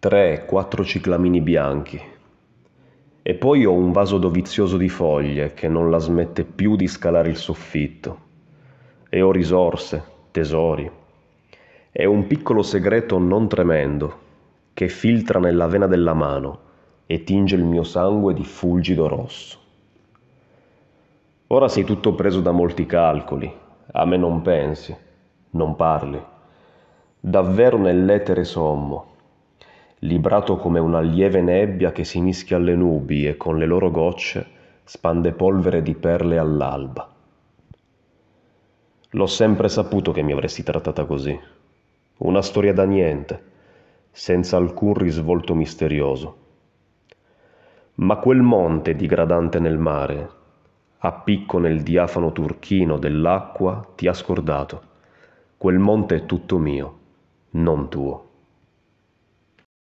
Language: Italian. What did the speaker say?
3-4 ciclamini bianchi. E poi ho un vaso dovizioso di foglie che non la smette più di scalare il soffitto. E ho risorse, tesori. E un piccolo segreto non tremendo che filtra nella vena della mano e tinge il mio sangue di fulgido rosso. Ora sei tutto preso da molti calcoli, a me non pensi, non parli. Davvero nell'etere sommo, librato come una lieve nebbia che si mischia alle nubi e con le loro gocce spande polvere di perle all'alba. L'ho sempre saputo che mi avresti trattata così. Una storia da niente, senza alcun risvolto misterioso. Ma quel monte digradante nel mare, a picco nel diafano turchino dell'acqua, ti ha scordato. Quel monte è tutto mio, non tuo.